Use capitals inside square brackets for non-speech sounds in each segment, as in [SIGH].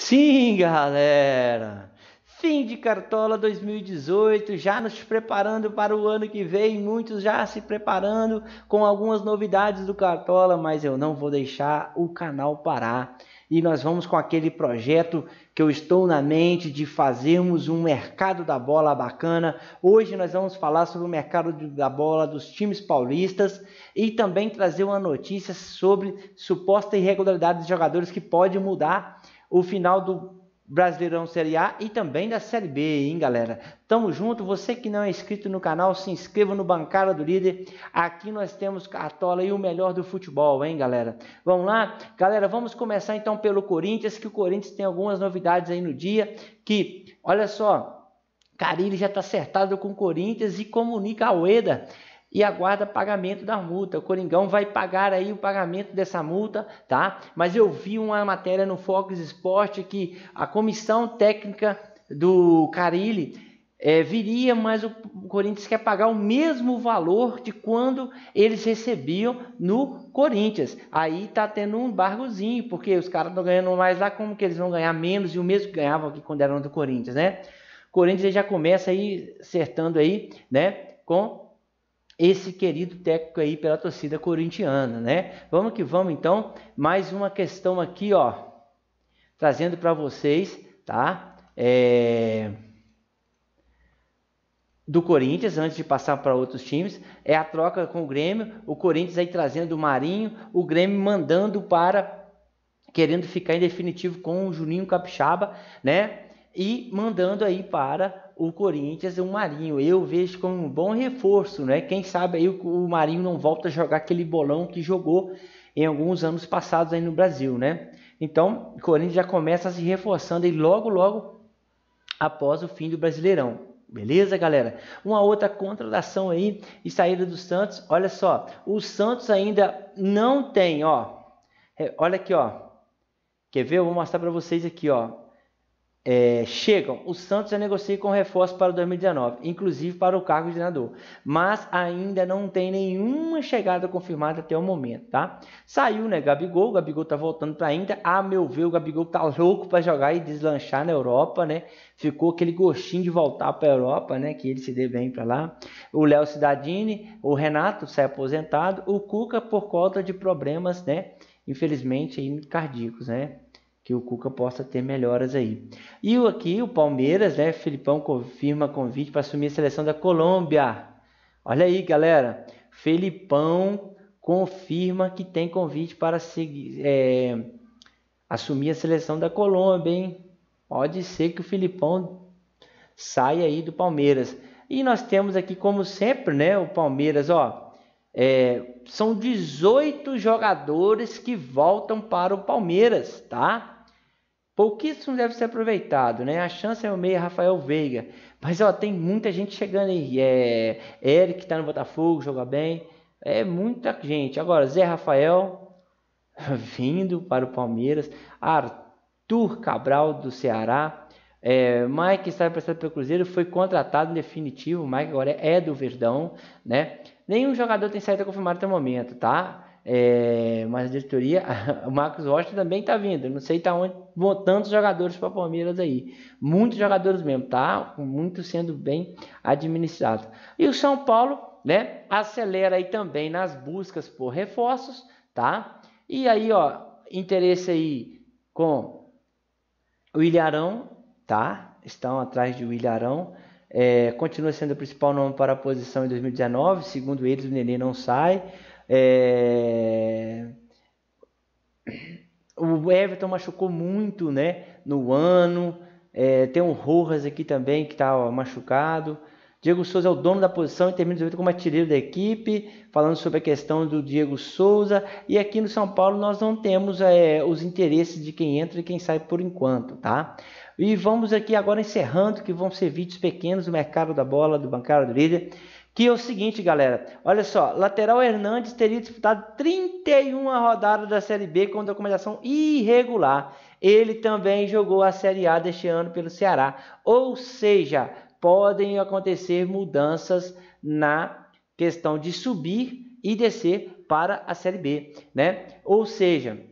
Sim, galera! Fim de Cartola 2018, já nos preparando para o ano que vem, muitos já se preparando com algumas novidades do Cartola, mas eu não vou deixar o canal parar. E nós vamos com aquele projeto que eu estou na mente de fazermos um mercado da bola bacana. Hoje nós vamos falar sobre o mercado da bola dos times paulistas e também trazer uma notícia sobre suposta irregularidade de jogadores que pode mudar o final do Brasileirão Série A e também da Série B, hein, galera? Tamo junto. Você que não é inscrito no canal, se inscreva no Bancada do Líder. Aqui nós temos Cartola e o melhor do futebol, hein, galera? Vamos lá? Galera, vamos começar então pelo Corinthians, que o Corinthians tem algumas novidades aí no dia. Que, olha só, Carilli já está acertado com o Corinthians e comunica a Ueda e aguarda pagamento da multa. O Coringão vai pagar aí o pagamento dessa multa, tá? Mas eu vi uma matéria no Fox Esporte que a comissão técnica do Carilli é, viria, mas o Corinthians quer pagar o mesmo valor de quando eles recebiam no Corinthians. Aí tá tendo um embargozinho, porque os caras estão ganhando mais lá, como que eles vão ganhar menos e o mesmo que ganhavam aqui quando eram do Corinthians, né? O Corinthians já começa aí acertando aí, né? Com esse querido técnico aí pela torcida corintiana, né? Vamos que vamos então, mais uma questão aqui, ó, trazendo para vocês, tá? É... Do Corinthians, antes de passar para outros times, é a troca com o Grêmio, o Corinthians aí trazendo o Marinho, o Grêmio mandando para querendo ficar em definitivo com o Juninho Capixaba, né? E mandando aí para o Corinthians e é o Marinho. Eu vejo como um bom reforço, né? Quem sabe aí o Marinho não volta a jogar aquele bolão que jogou em alguns anos passados aí no Brasil, né? Então, o Corinthians já começa a se reforçando e logo, logo após o fim do Brasileirão. Beleza, galera? Uma outra contratação aí e saída do Santos. Olha só, o Santos ainda não tem, ó. É, olha aqui, ó. Quer ver? Eu vou mostrar para vocês aqui, ó é, chegam, o Santos já negocia com reforço para 2019, inclusive para o cargo de treinador, mas ainda não tem nenhuma chegada confirmada até o momento, tá? Saiu, né, Gabigol, o Gabigol tá voltando para ainda, a meu ver, o Gabigol tá louco para jogar e deslanchar na Europa, né? Ficou aquele gostinho de voltar para a Europa, né, que ele se dê bem para lá. O Léo Cidadini, o Renato sai aposentado, o Cuca por conta de problemas, né, infelizmente aí cardíacos, né? que o Cuca possa ter melhoras aí. E aqui o Palmeiras, né? Filipão confirma convite para assumir a seleção da Colômbia. Olha aí, galera. Felipão confirma que tem convite para seguir, é, assumir a seleção da Colômbia, hein? Pode ser que o Filipão saia aí do Palmeiras. E nós temos aqui, como sempre, né? O Palmeiras, ó. É, são 18 jogadores que voltam para o Palmeiras, tá? Pouquíssimo deve ser aproveitado, né? A chance é o meia Rafael Veiga. Mas ó, tem muita gente chegando aí. É, Eric tá no Botafogo, joga bem. É muita gente. Agora, Zé Rafael [LAUGHS] vindo para o Palmeiras. Arthur Cabral do Ceará. É, Mike está prestado pelo Cruzeiro, foi contratado em definitivo. Mike agora é do Verdão, né? Nenhum jogador tem saída confirmada até o momento, tá? é, mas a diretoria, [LAUGHS] o Marcos Rocha também está vindo. Não sei tá onde montando os jogadores para Palmeiras aí. Muitos jogadores mesmo, tá? Muito sendo bem administrado. E o São Paulo, né? Acelera aí também nas buscas por reforços, tá? E aí, ó, interesse aí com o Ilharão, tá? Estão atrás de Ilharão. É, continua sendo o principal nome para a posição em 2019. Segundo eles, o Nenê não sai. É... O Everton machucou muito né, no ano. É, tem o Rojas aqui também que está machucado. Diego Souza é o dono da posição e termina o evento como atireiro da equipe, falando sobre a questão do Diego Souza. E aqui no São Paulo nós não temos é, os interesses de quem entra e quem sai por enquanto, tá? E vamos aqui agora encerrando, que vão ser vídeos pequenos do mercado da bola, do bancário do líder. Que é o seguinte, galera. Olha só, lateral Hernandes teria disputado 31 rodadas da Série B com documentação irregular. Ele também jogou a Série A deste ano pelo Ceará. Ou seja, podem acontecer mudanças na questão de subir e descer para a Série B, né? Ou seja,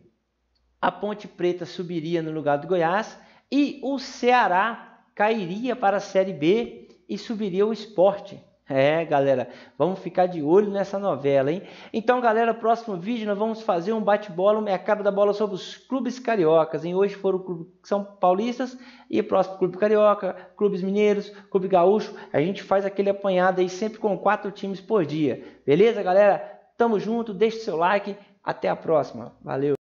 a Ponte Preta subiria no lugar do Goiás e o Ceará cairia para a Série B e subiria o esporte. É, galera, vamos ficar de olho nessa novela, hein? Então, galera, próximo vídeo nós vamos fazer um bate-bola, um mercado da bola sobre os clubes cariocas, hein? Hoje foram o Clube São Paulistas e próximo Clube Carioca, Clubes Mineiros, Clube Gaúcho. A gente faz aquele apanhado aí sempre com quatro times por dia. Beleza, galera? Tamo junto, deixe seu like. Até a próxima. Valeu!